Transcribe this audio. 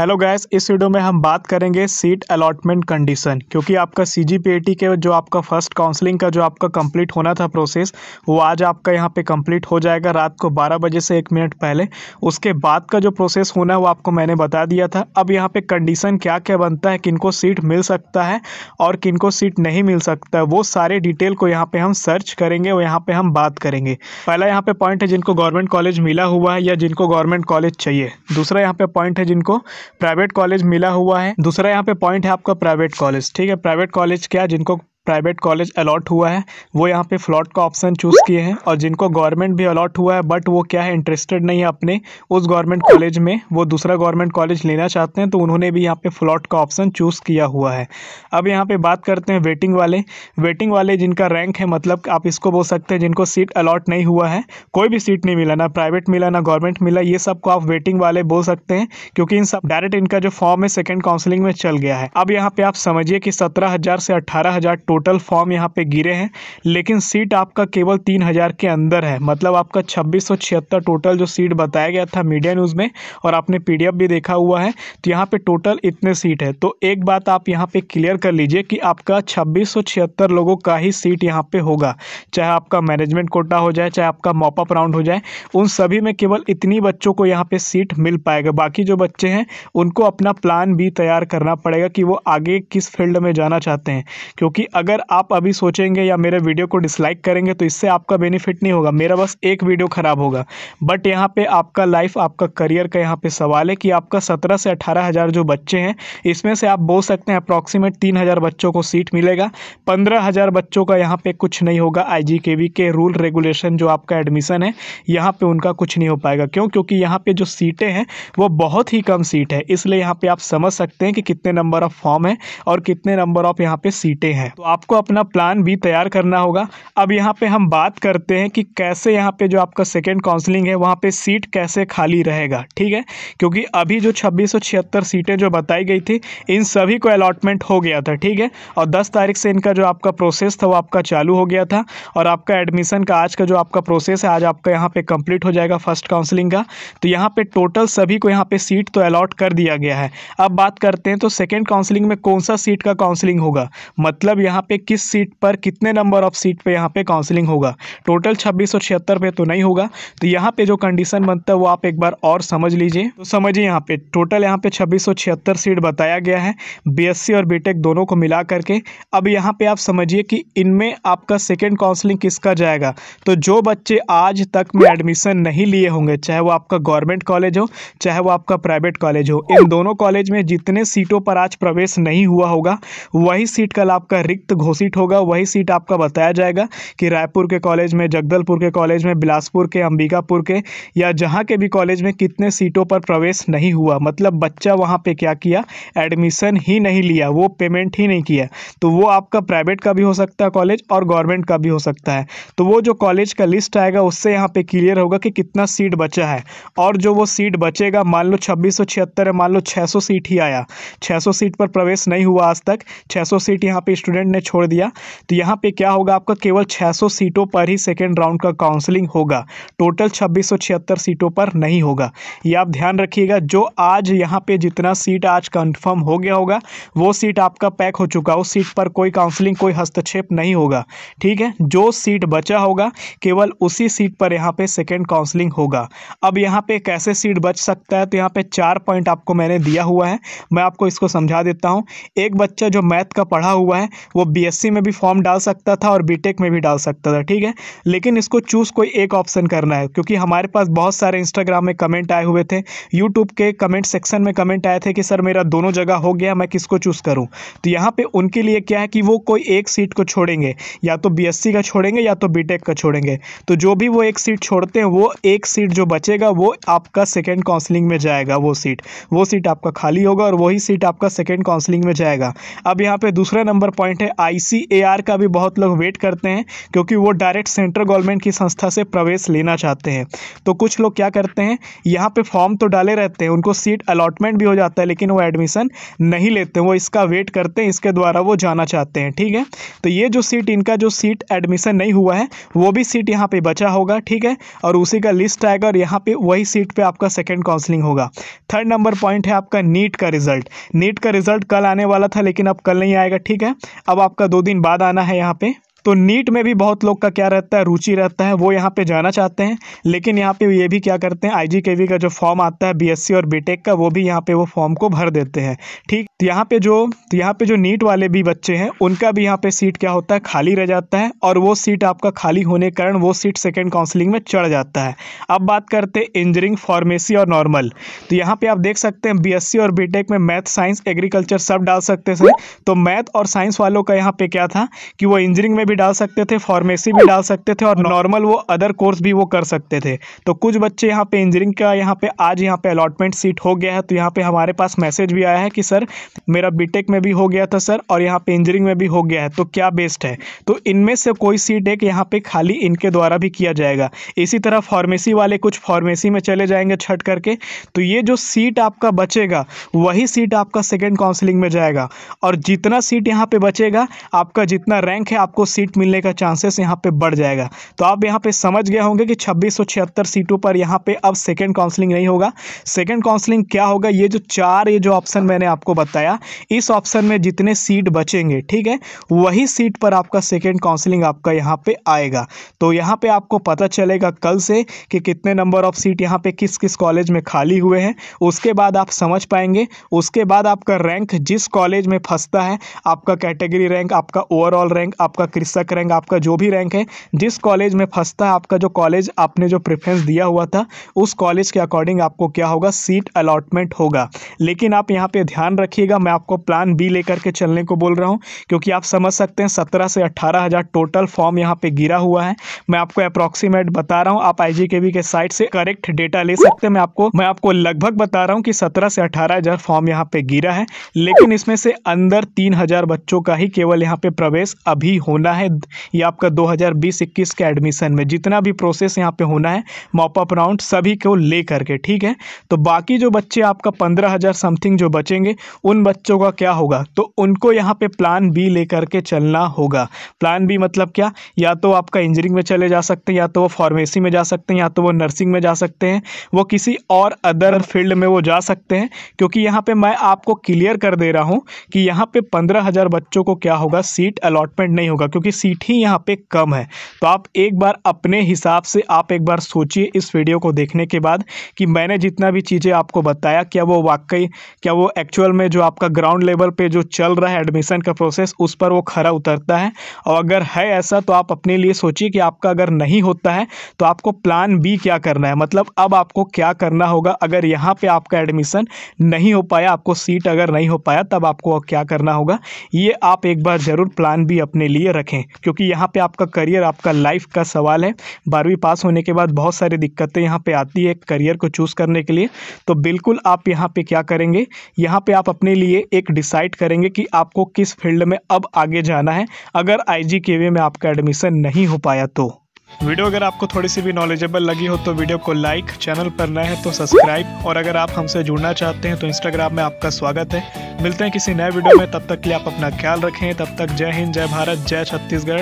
hello guys इस video में हम बात करेंगे सीट अलॉटमेंट कंडीशन क्योंकि आपका सी जी के जो आपका फर्स्ट काउंसलिंग का जो आपका कंप्लीट होना था प्रोसेस वो आज आपका यहाँ पे कंप्लीट हो जाएगा रात को 12 बजे से एक मिनट पहले उसके बाद का जो प्रोसेस होना है वो आपको मैंने बता दिया था अब यहाँ पे कंडीशन क्या क्या बनता है किन सीट मिल सकता है और किन सीट नहीं मिल सकता है वो सारे डिटेल को यहाँ पर हम सर्च करेंगे और यहाँ पर हम बात करेंगे पहला यहाँ पर पॉइंट है जिनको गवर्नमेंट कॉलेज मिला हुआ है या जिनको गवर्नमेंट कॉलेज चाहिए दूसरा यहाँ पर पॉइंट है जिनको प्राइवेट कॉलेज मिला हुआ है दूसरा यहाँ पे पॉइंट है आपका प्राइवेट कॉलेज ठीक है प्राइवेट कॉलेज क्या जिनको प्राइवेट कॉलेज अलॉट हुआ है वो यहाँ पे फ्लॉट का ऑप्शन चूज़ किए हैं और जिनको गवर्नमेंट भी अलॉट हुआ है बट वो क्या है इंटरेस्टेड नहीं है अपने उस गवर्नमेंट कॉलेज में वो दूसरा गवर्नमेंट कॉलेज लेना चाहते हैं तो उन्होंने भी यहाँ पे फ्लॉट का ऑप्शन चूज़ किया हुआ है अब यहाँ पे बात करते हैं वेटिंग वाले वेटिंग वाले जिनका रैंक है मतलब आप इसको बोल सकते हैं जिनको सीट अलॉट नहीं हुआ है कोई भी सीट नहीं मिला ना प्राइवेट मिला ना गवर्नमेंट मिला ये सबको आप वेटिंग वाले बोल सकते हैं क्योंकि इन सब डायरेक्ट इनका जो फॉर्म है सेकेंड काउंसिलिंग में चल गया है अब यहाँ पर आप समझिए कि सत्रह से अट्ठारह टोटल फॉर्म यहाँ पे गिरे हैं लेकिन सीट आपका केवल तीन हज़ार के अंदर है मतलब आपका छब्बीस सौ छिहत्तर टोटल जो सीट बताया गया था मीडिया न्यूज़ में और आपने पी भी देखा हुआ है तो यहाँ पर टोटल इतने सीट है तो एक बात आप यहाँ पर क्लियर कर लीजिए कि आपका छब्बीस लोगों का ही सीट यहाँ पर होगा चाहे आपका मैनेजमेंट कोटा हो जाए चाहे आपका मॉपअप राउंड हो जाए उन सभी में केवल इतनी बच्चों को यहाँ पर सीट मिल पाएगा बाकी जो बच्चे हैं उनको अपना प्लान भी तैयार करना पड़ेगा कि वो आगे किस फील्ड में जाना चाहते हैं क्योंकि अगर आप अभी सोचेंगे या मेरे वीडियो को डिसलाइक करेंगे तो इससे आपका बेनिफिट नहीं होगा मेरा बस एक वीडियो ख़राब होगा बट यहाँ पे आपका लाइफ आपका करियर का यहाँ पे सवाल है कि आपका सत्रह से अठारह हज़ार जो बच्चे हैं इसमें से आप बोल सकते हैं अप्रॉक्सीमेट तीन हज़ार बच्चों को सीट मिलेगा पंद्रह हज़ार बच्चों का यहाँ पर कुछ नहीं होगा आई के रूल रेगुलेशन जो आपका एडमिशन है यहाँ पर उनका कुछ नहीं हो पाएगा क्यों क्योंकि यहाँ पर जो सीटें हैं वो बहुत ही कम सीट है इसलिए यहाँ पर आप समझ सकते हैं कि कितने नंबर ऑफ़ फॉर्म है और कितने नंबर ऑफ़ यहाँ पर सीटें हैं तो आपको अपना प्लान भी तैयार करना होगा अब यहाँ पे हम बात करते हैं कि कैसे यहाँ पे जो आपका सेकेंड काउंसलिंग है वहाँ पे सीट कैसे खाली रहेगा ठीक है क्योंकि अभी जो छब्बीस सीटें जो बताई गई थी इन सभी को अलॉटमेंट हो गया था ठीक है और दस तारीख से इनका जो आपका प्रोसेस था वो आपका चालू हो गया था और आपका एडमिशन का आज का जो आपका प्रोसेस है आज आपका यहाँ पर कंप्लीट हो जाएगा फर्स्ट काउंसलिंग का तो यहाँ पर टोटल सभी को यहाँ पर सीट तो अलॉट कर दिया गया है अब बात करते हैं तो सेकेंड काउंसलिंग में कौन सा सीट का काउंसलिंग होगा मतलब यहाँ यहाँ पे किस सीट पर कितने नंबर ऑफ सीट पे यहाँ पे काउंसलिंग होगा टोटल छब्बीस पे तो नहीं होगा तो यहाँ पे जो कंडीशन बनता है वो आप एक बार और समझ लीजिए तो समझिए यहाँ पे टोटल यहाँ पे छब्बीस सीट बताया गया है बीएससी और बीटेक दोनों को मिला करके अब यहाँ पे आप समझिए कि इनमें आपका सेकेंड काउंसलिंग किसका जाएगा तो जो बच्चे आज तक में एडमिशन नहीं लिए होंगे चाहे वो आपका गवर्नमेंट कॉलेज हो चाहे वो आपका प्राइवेट कॉलेज हो इन दोनों कॉलेज में जितने सीटों पर आज प्रवेश नहीं हुआ होगा वही सीट कल आपका रिक्त रिक्त घोषित होगा वही सीट आपका बताया जाएगा कि रायपुर के कॉलेज में जगदलपुर के कॉलेज में बिलासपुर के अंबिकापुर के या जहाँ के भी कॉलेज में कितने सीटों पर प्रवेश नहीं हुआ मतलब बच्चा वहाँ पर क्या किया एडमिशन ही नहीं लिया वो पेमेंट ही नहीं किया तो वो आपका प्राइवेट का भी हो सकता है कॉलेज और गवर्नमेंट का भी हो सकता है तो वो जो कॉलेज का लिस्ट आएगा उससे यहाँ पे क्लियर होगा कि कितना सीट बचा है और जो वो सीट बचेगा मान लो छब्बीस सौ छिहत्तर है मान लो 600 सीट ही आया 600 सीट पर प्रवेश नहीं हुआ आज तक 600 सीट यहाँ पे स्टूडेंट ने मैंने छोड़ दिया तो यहाँ पे क्या होगा आपका केवल 600 सीटों पर ही सेकेंड राउंड का काउंसलिंग होगा टोटल छब्बीस सीटों पर नहीं होगा ये आप ध्यान रखिएगा जो आज यहाँ पे जितना सीट आज कन्फर्म हो गया होगा वो सीट आपका पैक हो चुका उस सीट पर कोई काउंसलिंग कोई हस्तक्षेप नहीं होगा ठीक है जो सीट बचा होगा केवल उसी सीट पर यहाँ पे सेकेंड काउंसलिंग होगा अब यहाँ पे कैसे सीट बच सकता है तो यहाँ पे चार पॉइंट आपको मैंने दिया हुआ है मैं आपको इसको समझा देता हूँ एक बच्चा जो मैथ का पढ़ा हुआ है वो बीएससी में भी फॉर्म डाल सकता था और बीटेक में भी डाल सकता था ठीक है लेकिन इसको चूज़ कोई एक ऑप्शन करना है क्योंकि हमारे पास बहुत सारे इंस्टाग्राम में कमेंट आए हुए थे यूट्यूब के कमेंट सेक्शन में कमेंट आए थे कि सर मेरा दोनों जगह हो गया मैं किसको चूज़ करूँ तो यहाँ पर उनके लिए क्या है कि वो कोई एक सीट को छोड़ेंगे या तो बी का छोड़ेंगे या तो बी का छोड़ेंगे तो जो भी वो एक सीट छोड़ते हैं वो एक सीट जो बचेगा वो आपका सेकेंड काउंसलिंग में जाएगा वो सीट वो सीट आपका खाली होगा और वही सीट आपका सेकेंड काउंसलिंग में जाएगा अब यहाँ पे दूसरा नंबर पॉइंट है आई का भी बहुत लोग वेट करते हैं क्योंकि वो डायरेक्ट सेंट्रल गवर्नमेंट की संस्था से प्रवेश लेना चाहते हैं तो कुछ लोग क्या करते हैं यहाँ पे फॉर्म तो डाले रहते हैं उनको सीट अलॉटमेंट भी हो जाता है लेकिन वो एडमिशन नहीं लेते वो इसका वेट करते हैं इसके द्वारा वो जाना चाहते हैं ठीक है तो ये जो सीट इनका जो सीट एडमिशन नहीं हुआ है वो भी सीट यहाँ पर बचा होगा ठीक है और उसी का लिस्ट आएगा और यहाँ पर वही सीट पर आपका सेकेंड काउंसलिंग होगा थर्ड नंबर पॉइंट है आपका नीट का रिजल्ट नीट का रिजल्ट कल आने वाला था लेकिन अब कल नहीं आएगा ठीक है अब अब आपका दो दिन बाद आना है यहाँ पे तो नीट में भी बहुत लोग का क्या रहता है रुचि रहता है वो यहाँ पे जाना चाहते हैं लेकिन यहाँ पे ये भी क्या करते हैं आईजीकेवी का जो फॉर्म आता है बीएससी और बीटेक का वो भी यहाँ पे वो फॉर्म को भर देते हैं ठीक तो यहाँ पे जो तो यहाँ पे जो नीट वाले भी बच्चे हैं उनका भी यहाँ पे सीट क्या होता है खाली रह जाता है और वो सीट आपका खाली होने के कारण वो सीट सेकेंड काउंसिलिंग में चढ़ जाता है अब बात करते हैं इंजीनियरिंग फार्मेसी और नॉर्मल तो यहाँ पे आप देख सकते हैं सी और बीटेक में मैथ साइंस एग्रीकल्चर सब डाल सकते थे तो मैथ और साइंस वालों का यहाँ पे क्या था कि वो इंजीनियरिंग में भी डाल सकते थे फार्मेसी भी डाल सकते थे और नॉर्मल वो अदर कोर्स भी वो कर सकते थे तो कुछ बच्चे यहाँ पे इंजीनियरिंग का यहाँ पे आज यहाँ पे अलॉटमेंट सीट हो गया है तो यहाँ पे हमारे पास मैसेज भी आया है कि सर मेरा बीटेक में भी हो गया था सर और यहाँ पे इंजीनियरिंग में भी हो गया है तो क्या बेस्ट है तो इनमें से कोई सीट एक यहाँ पे खाली इनके द्वारा भी किया जाएगा इसी तरह फार्मेसी वाले कुछ फार्मेसी में चले जाएंगे छट करके तो ये जो सीट आपका बचेगा वही सीट आपका सेकेंड काउंसिलिंग में जाएगा और जितना सीट यहाँ पे बचेगा आपका जितना रैंक है आपको सीट मिलने का चांसेस यहाँ पे बढ़ जाएगा तो आप यहाँ पे समझ गए होंगे कि छब्बीस सीटों पर यहाँ पे अब सेकेंड काउंसलिंग नहीं होगा सेकेंड काउंसलिंग क्या होगा ये जो चार ये जो ऑप्शन मैंने आपको बताया इस ऑप्शन में जितने सीट बचेंगे ठीक है वही सीट पर आपका सेकेंड काउंसलिंग आपका यहाँ पे आएगा तो यहाँ पे आपको पता चलेगा कल से कि कितने नंबर ऑफ सीट यहाँ पे किस किस कॉलेज में खाली हुए हैं उसके बाद आप समझ पाएंगे उसके बाद आपका रैंक जिस कॉलेज में फंसता है आपका कैटेगरी रैंक आपका ओवरऑल रैंक आपका शिक्षक रैंक आपका जो भी रैंक है जिस कॉलेज में फंसता है आपका जो कॉलेज आपने जो प्रेफरेंस दिया हुआ था उस कॉलेज के अकॉर्डिंग आपको क्या होगा सीट अलॉटमेंट होगा लेकिन आप यहाँ पे ध्यान रखिएगा मैं आपको प्लान बी लेकर के चलने को बोल रहा हूँ क्योंकि आप समझ सकते हैं सत्रह से अट्ठारह हज़ार टोटल फॉर्म यहाँ पे गिरा हुआ है मैं आपको अप्रॉक्सीमेट बता रहा हूँ आप आई के साइट से करेक्ट डेटा ले सकते हैं मैं आपको मैं आपको लगभग बता रहा हूँ कि सत्रह से अठारह हज़ार फॉर्म यहाँ पे गिरा है लेकिन इसमें से अंदर तीन हज़ार बच्चों का ही केवल यहाँ पे प्रवेश अभी होना है है ये आपका 2020-21 के एडमिशन में जितना भी प्रोसेस यहाँ पे होना है मॉपअप राउंड सभी को ले करके ठीक है तो बाकी जो बच्चे आपका पंद्रह समथिंग जो बचेंगे उन बच्चों का क्या होगा तो उनको यहाँ पे प्लान बी ले करके चलना होगा प्लान बी मतलब क्या या तो आपका इंजीनियरिंग में चले जा सकते हैं या तो वो फार्मेसी में जा सकते हैं या तो वो नर्सिंग में जा सकते हैं वो किसी और अदर फील्ड में वो जा सकते हैं क्योंकि यहाँ पे मैं आपको क्लियर कर दे रहा हूँ कि यहाँ पे पंद्रह हज़ार बच्चों को क्या होगा सीट अलॉटमेंट नहीं होगा क्योंकि क्योंकि सीट ही यहाँ पे कम है तो आप एक बार अपने हिसाब से आप एक बार सोचिए इस वीडियो को देखने के बाद कि मैंने जितना भी चीज़ें आपको बताया क्या वो वाकई क्या वो एक्चुअल में जो आपका ग्राउंड लेवल पर जो चल रहा है एडमिशन का प्रोसेस उस पर वो खरा उतरता है और अगर है ऐसा तो आप अपने लिए सोचिए कि आपका अगर नहीं होता है तो आपको प्लान बी क्या करना है मतलब अब आपको क्या करना होगा अगर यहाँ पर आपका एडमिशन नहीं हो पाया आपको सीट अगर नहीं हो पाया तब आपको क्या करना होगा ये आप एक बार ज़रूर प्लान भी अपने लिए रखें हैं क्योंकि यहाँ पे आपका करियर आपका लाइफ का सवाल है बारहवीं पास होने के बाद बहुत सारी दिक्कतें यहाँ पे आती है करियर को चूज़ करने के लिए तो बिल्कुल आप यहाँ पे क्या करेंगे यहाँ पे आप अपने लिए एक डिसाइड करेंगे कि आपको किस फील्ड में अब आगे जाना है अगर आई जी के वे में आपका एडमिशन नहीं हो पाया तो वीडियो अगर आपको थोड़ी सी भी नॉलेजेबल लगी हो तो वीडियो को लाइक चैनल पर नए हैं तो सब्सक्राइब और अगर आप हमसे जुड़ना चाहते हैं तो इंस्टाग्राम में आपका स्वागत है मिलते हैं किसी नए वीडियो में तब तक के लिए आप अपना ख्याल रखें तब तक जय हिंद जय भारत जय छत्तीसगढ़